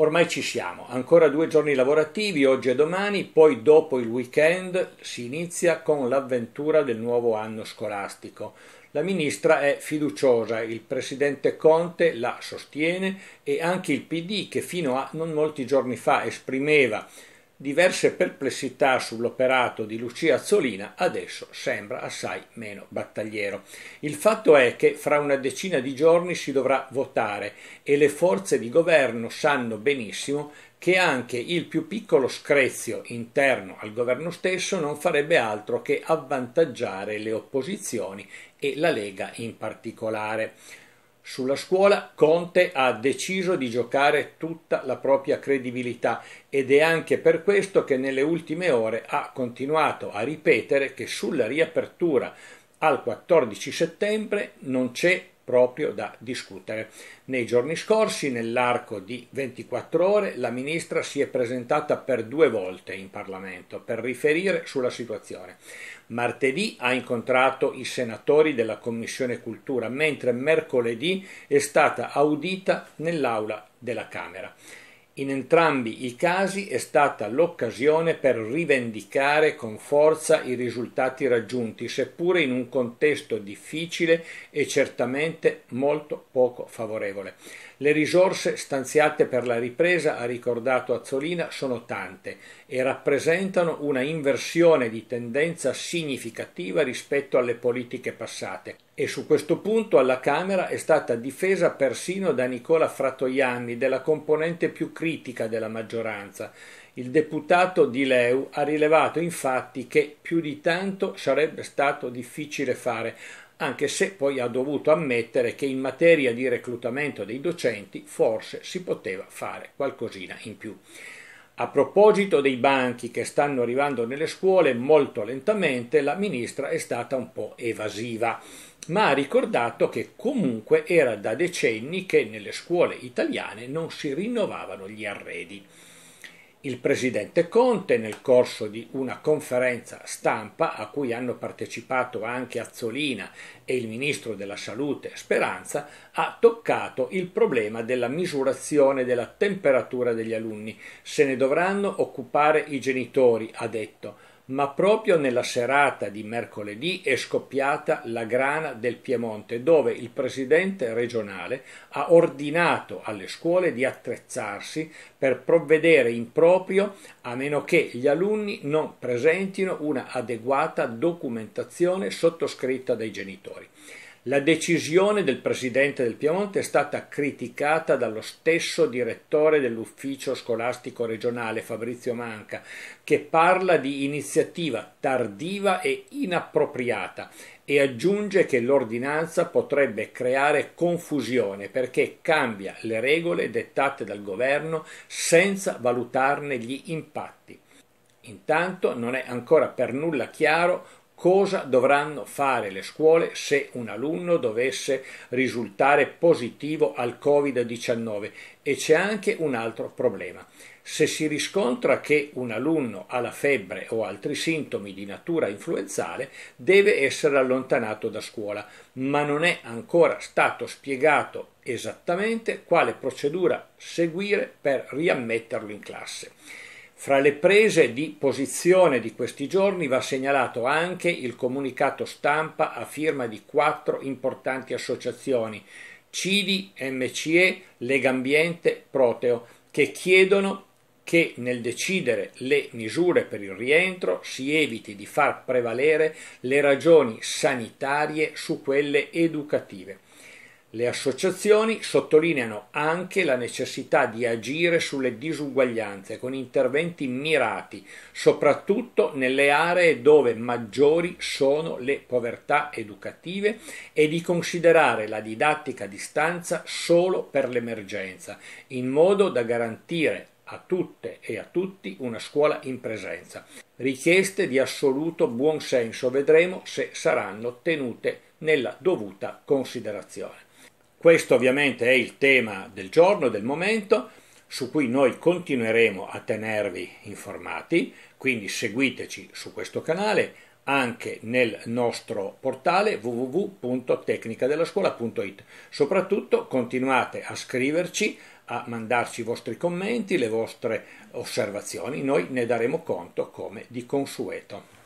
Ormai ci siamo, ancora due giorni lavorativi, oggi e domani, poi dopo il weekend si inizia con l'avventura del nuovo anno scolastico. La ministra è fiduciosa, il presidente Conte la sostiene e anche il PD che fino a non molti giorni fa esprimeva diverse perplessità sull'operato di Lucia Azzolina adesso sembra assai meno battagliero. Il fatto è che fra una decina di giorni si dovrà votare e le forze di governo sanno benissimo che anche il più piccolo screzio interno al governo stesso non farebbe altro che avvantaggiare le opposizioni e la Lega in particolare. Sulla scuola Conte ha deciso di giocare tutta la propria credibilità ed è anche per questo che nelle ultime ore ha continuato a ripetere che sulla riapertura al 14 settembre non c'è proprio da discutere. Nei giorni scorsi, nell'arco di 24 ore, la ministra si è presentata per due volte in Parlamento per riferire sulla situazione. Martedì ha incontrato i senatori della Commissione Cultura, mentre mercoledì è stata audita nell'aula della Camera. In entrambi i casi è stata l'occasione per rivendicare con forza i risultati raggiunti, seppure in un contesto difficile e certamente molto poco favorevole. Le risorse stanziate per la ripresa, ha ricordato Azzolina, sono tante e rappresentano una inversione di tendenza significativa rispetto alle politiche passate. E su questo punto alla Camera è stata difesa persino da Nicola Fratoianni, della componente più critica della maggioranza. Il deputato di Leu ha rilevato infatti che più di tanto sarebbe stato difficile fare, anche se poi ha dovuto ammettere che in materia di reclutamento dei docenti forse si poteva fare qualcosina in più. A proposito dei banchi che stanno arrivando nelle scuole molto lentamente, la ministra è stata un po' evasiva, ma ha ricordato che comunque era da decenni che nelle scuole italiane non si rinnovavano gli arredi. Il presidente Conte, nel corso di una conferenza stampa a cui hanno partecipato anche Azzolina e il ministro della Salute Speranza, ha toccato il problema della misurazione della temperatura degli alunni. Se ne dovranno occupare i genitori, ha detto ma proprio nella serata di mercoledì è scoppiata la grana del Piemonte, dove il presidente regionale ha ordinato alle scuole di attrezzarsi per provvedere in proprio a meno che gli alunni non presentino una adeguata documentazione sottoscritta dai genitori. La decisione del presidente del Piemonte è stata criticata dallo stesso direttore dell'ufficio scolastico regionale Fabrizio Manca, che parla di iniziativa tardiva e inappropriata e aggiunge che l'ordinanza potrebbe creare confusione perché cambia le regole dettate dal governo senza valutarne gli impatti. Intanto non è ancora per nulla chiaro cosa dovranno fare le scuole se un alunno dovesse risultare positivo al Covid-19 e c'è anche un altro problema. Se si riscontra che un alunno ha la febbre o altri sintomi di natura influenzale, deve essere allontanato da scuola, ma non è ancora stato spiegato esattamente quale procedura seguire per riammetterlo in classe. Fra le prese di posizione di questi giorni va segnalato anche il comunicato stampa a firma di quattro importanti associazioni CIDI, MCE, Legambiente, Proteo, che chiedono che nel decidere le misure per il rientro si eviti di far prevalere le ragioni sanitarie su quelle educative. Le associazioni sottolineano anche la necessità di agire sulle disuguaglianze con interventi mirati, soprattutto nelle aree dove maggiori sono le povertà educative e di considerare la didattica a distanza solo per l'emergenza, in modo da garantire a tutte e a tutti una scuola in presenza. Richieste di assoluto buonsenso, vedremo se saranno tenute nella dovuta considerazione. Questo ovviamente è il tema del giorno, del momento, su cui noi continueremo a tenervi informati, quindi seguiteci su questo canale, anche nel nostro portale www.tecnicadellascuola.it. Soprattutto continuate a scriverci, a mandarci i vostri commenti, le vostre osservazioni, noi ne daremo conto come di consueto.